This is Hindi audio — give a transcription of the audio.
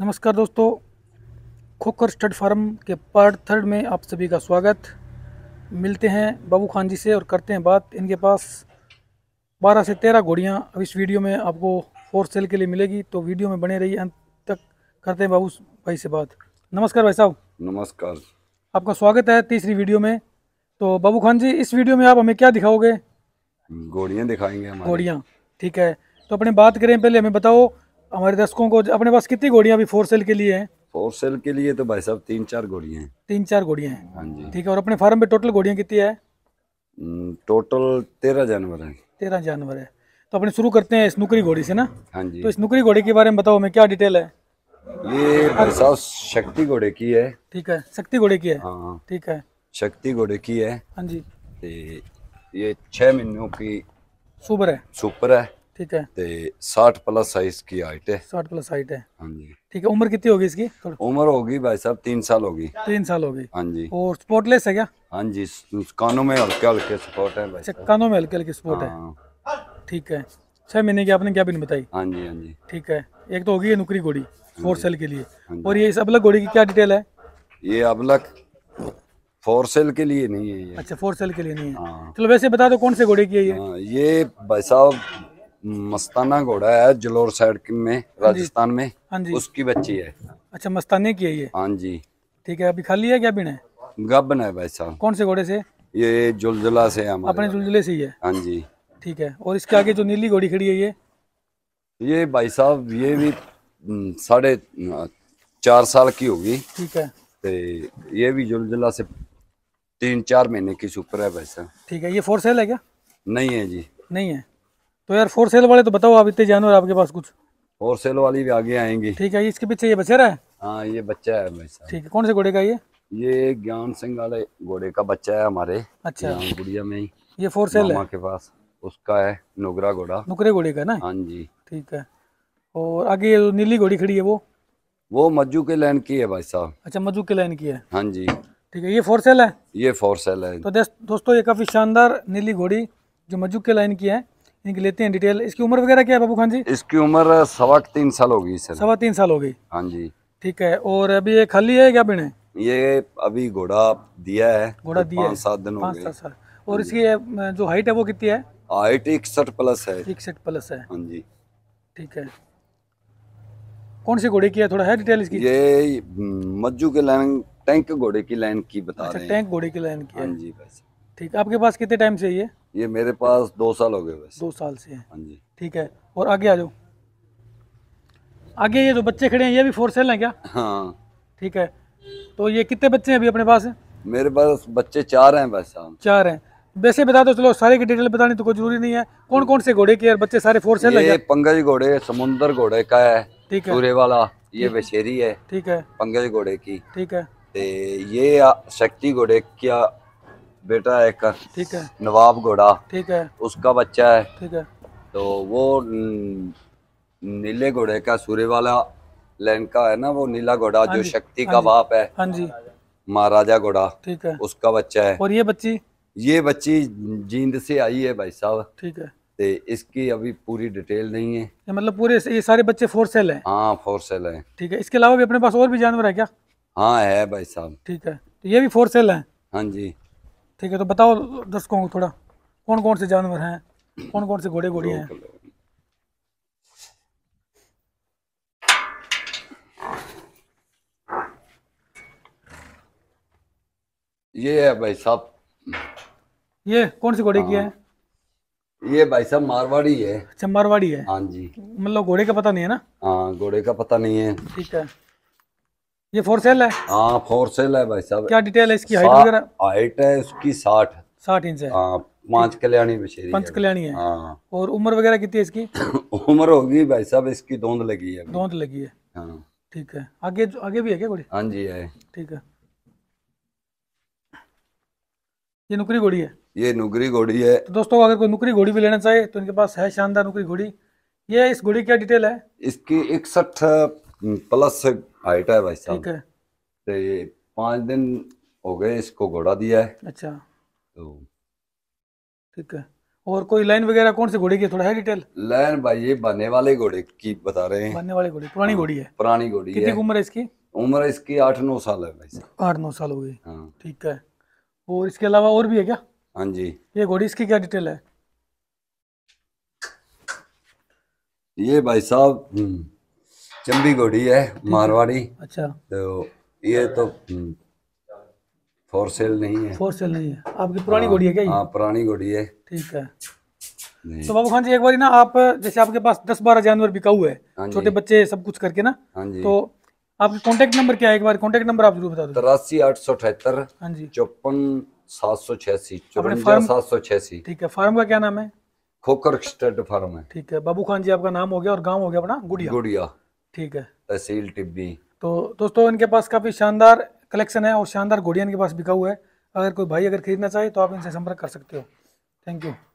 नमस्कार दोस्तों खोकर स्टड फार्म के पार्ट थर्ड में आप सभी का स्वागत मिलते हैं बाबू खान जी से और करते हैं बात इनके पास 12 से 13 घोड़ियाँ अब इस वीडियो में आपको फोर सेल के लिए मिलेगी तो वीडियो में बने रहिए अंत तक करते हैं बाबू भाई से बात नमस्कार भाई साहब नमस्कार आपका स्वागत है तीसरी वीडियो में तो बाबू खान जी इस वीडियो में आप हमें क्या दिखाओगे घोड़ियाँ दिखाएंगे घोड़ियाँ ठीक है तो अपने बात करें पहले हमें बताओ हमारे दर्शकों को अपने पास कितनी घोड़ियाँ अभी फोर सेल के लिए हैं फोर सेल के लिए तो भाई साहब तीन चार घोड़िया हैं तीन चार घोड़िया हैं हाँ जी ठीक है और अपने फार्म में टोटल घोड़ियाँ कितनी है टोटल हम्म, तेरह जानवर है तेरह जानवर है तो अपने शुरू करते हैं स्नुकरी घोड़ी से ना हाँ जी तो स्नुकरी घोड़े के बारे में बताओ हमें क्या डिटेल है ये भाई साहब शक्ति घोड़े की है ठीक है शक्ति घोड़े की है हाँ। ठीक है शक्ति घोड़े की है हाँ जी ये छह महीनों की सुपर है सुपर है ठीक है ते 60 प्लस साइज की हाइट है 60 प्लस हाइट है हाँ जी ठीक है उम्र कितनी होगी इसकी उम्र होगी भाई साहब तीन साल होगी तीन साल होगी हाँ जी और स्पोर्टलेस है क्या हाँ जी कानों में हल्के हल्के स्पोर्ट है भाई अच्छा, कानों में हल्के हल्के स्पोर्ट है हाँ। ठीक है छह महीने की आपने क्या बिन बताई हाँ जी हाँ जी ठीक है एक तो होगी नुकरी घोड़ी फोर हाँ सेल के लिए हाँ और ये इस अबलक घोड़ी की क्या डिटेल है ये अबलक फोर सेल के लिए नहीं है ये अच्छा फोर सेल के लिए नहीं है चलो वैसे बता दो कौन से घोड़े की है ये ये भाई साहब मस्ताना घोड़ा है जलोर साइड में हाँ राजस्थान में हाँ उसकी बच्ची है अच्छा मस्ताने की है ये हाँ जी ठीक है अभी खाली है क्या बिना है गबन है भाई साहब कौन से घोड़े से ये जुलजुला से है अपने जुलजुले से ही है हाँ जी ठीक है और इसके आगे जो नीली घोड़ी खड़ी है ये ये भाई साहब ये भी हम्म, साढ़े चार साल की होगी ठीक है ते ये भी जुलजुला से तीन चार महीने की सुपर है भाई साहब ठीक है ये फोर सेल है क्या नहीं है जी नहीं है तो यार फोर सेल वाले तो बताओ आप इतने जानवर आपके पास कुछ फोर सेल वाली भी आगे आएंगी ठीक है इसके पीछे ये बचेरा है हाँ ये बच्चा है ठीक है कौन से घोड़े का ये ये ज्ञान सिंह वाले घोड़े का बच्चा है हमारे अच्छा गुड़िया में ही ये फोर सेल है के पास उसका है नुगरा घोड़ा नुकरे घोड़े का ना हाँ जी ठीक है और आगे नीली घोड़ी खड़ी है वो वो मज्जू के लाइन की है भाई साहब अच्छा मज्जू के लाइन की है हाँ जी ठीक है ये फोर सेल है ये फोर सेल है तो दोस्तों ये काफी शानदार नीली घोड़ी जो मज्जू के लाइन की है इनकी लेते हैं डिटेल इसकी उम्र वगैरह क्या है बाबू खान जी इसकी उम्र सवा तीन साल होगी सर सवा तीन साल होगी हाँ जी ठीक है और अभी ये खाली है क्या बिना ये अभी घोड़ा दिया है घोड़ा दिया है सात दिन और हाँ इसकी जो हाइट है वो कितनी है हाइट इकसठ प्लस है इकसठ प्लस है हाँ जी ठीक है कौन से घोड़े की है थोड़ा है डिटेल इसकी ये हम्म, मज्जू के लाइन टैंक घोड़े की लाइन की बता अच्छा, रहे हैं टैंक घोड़े की लाइन की हाँ जी भाई ठीक है आपके पास कितने टाइम से ये ये मेरे पास दो साल हो गए वैसे दो साल से हाँ जी ठीक है और आगे आ जाओ आगे ये जो बच्चे खड़े हैं ये भी फोर सेल हैं क्या हाँ ठीक है तो ये कितने बच्चे हैं अभी अपने पास मेरे पास बच्चे चार हैं बस हाँ। चार हैं वैसे बता दो चलो सारे की डिटेल बतानी तो कोई जरूरी नहीं है कौन कौन से घोड़े के बच्चे सारे फोर सेल ये पंगज घोड़े समुन्दर घोड़े का है ठीक है सूर्य वाला ये वशेरी है ठीक है पंगज घोड़े की ठीक है ये शक्ति घोड़े क्या बेटा एक ठीक है नवाब घोड़ा ठीक है उसका बच्चा है ठीक है तो वो नीले घोड़े का सूर्य वाला लाइन का है ना वो नीला घोड़ा जो हाँ शक्ति हाँ का बाप है हाँ जी महाराजा घोड़ा ठीक है उसका बच्चा है और ये बच्ची ये बच्ची जींद से आई है भाई साहब ठीक है ते इसकी अभी पूरी डिटेल नहीं है मतलब पूरे ये सारे बच्चे फोर सेल हैं हाँ फोर सेल हैं ठीक है इसके अलावा भी अपने पास और भी जानवर है क्या हाँ है भाई साहब ठीक है तो ये भी फोर सेल हैं हाँ जी ठीक है तो बताओ दर्शकों को थोड़ा कौन कौन से जानवर हैं कौन कौन से घोड़े घोड़े हैं ये है भाई साहब ये कौन से घोड़े की हाँ। है ये भाई साहब मारवाड़ी है अच्छा मारवाड़ी है हाँ जी मतलब घोड़े का पता नहीं है ना हाँ घोड़े का पता नहीं है ठीक है ये फोर सेल है हाँ फोर सेल है भाई साहब क्या डिटेल है इसकी हाइट वगैरह हाइट है उसकी साठ साठ इंच है हाँ पांच कल्याणी बशेरी पांच कल्याणी है हाँ और उम्र वगैरह कितनी है इसकी उम्र होगी भाई साहब इसकी धोंद लगी है धोंद लगी है हाँ। ठीक है आगे आगे भी है क्या घोड़ी हाँ जी है ठीक है ये नुकरी घोड़ी है ये नुकरी घोड़ी है तो दोस्तों अगर कोई नुकरी घोड़ी भी लेना चाहे तो इनके पास है शानदार नुकरी घोड़ी ये इस घोड़ी क्या डिटेल है इसकी इकसठ प्लस हाइट है भाई साहब ठीक है तो पाँच दिन हो गए इसको घोड़ा दिया है अच्छा तो ठीक है और कोई लाइन वगैरह कौन से घोड़े की थोड़ा है डिटेल लाइन भाई ये बनने वाले घोड़े की बता रहे हैं बनने वाले घोड़े पुरानी हाँ, घोड़ी है पुरानी घोड़ी कितनी उम्र है इसकी उम्र इसकी आठ नौ साल है भाई साहब आठ नौ साल हो गए हाँ। ठीक है और इसके अलावा और भी है क्या हाँ जी ये घोड़ी इसकी क्या डिटेल है ये भाई साहब हम्म। चंबी घोड़ी है हम्म, हम्म। मारवाड़ी अच्छा तो ये तो हम्म, फोर सेल नहीं है फोर सेल नहीं है आपकी पुरानी घोड़ी हाँ, है क्या हाँ पुरानी घोड़ी है ठीक है तो बाबू खान जी एक बार ना आप जैसे आपके पास दस बारह जानवर बिका हुआ है हाँ छोटे बच्चे सब कुछ करके ना हाँ तो आपके कॉन्टेक्ट नंबर क्या है एक बार कॉन्टेक्ट नंबर आप जरूर बता दो तिरासी आठ सौ अठहत्तर हाँ जी चौपन सात सौ छियासी चौपन सात सौ छियासी ठीक है फार्म का क्या नाम है खोकर स्टेड फार्म है ठीक है बाबू खान जी आपका नाम हो गया और गाँव हो गया अपना गुड़िया गुड़िया ठीक है तहसील टिब्बी तो दोस्तों इनके पास काफ़ी शानदार कलेक्शन है और शानदार घोड़िया इनके पास बिका हुआ है अगर कोई भाई अगर खरीदना चाहे तो आप इनसे संपर्क कर सकते हो थैंक यू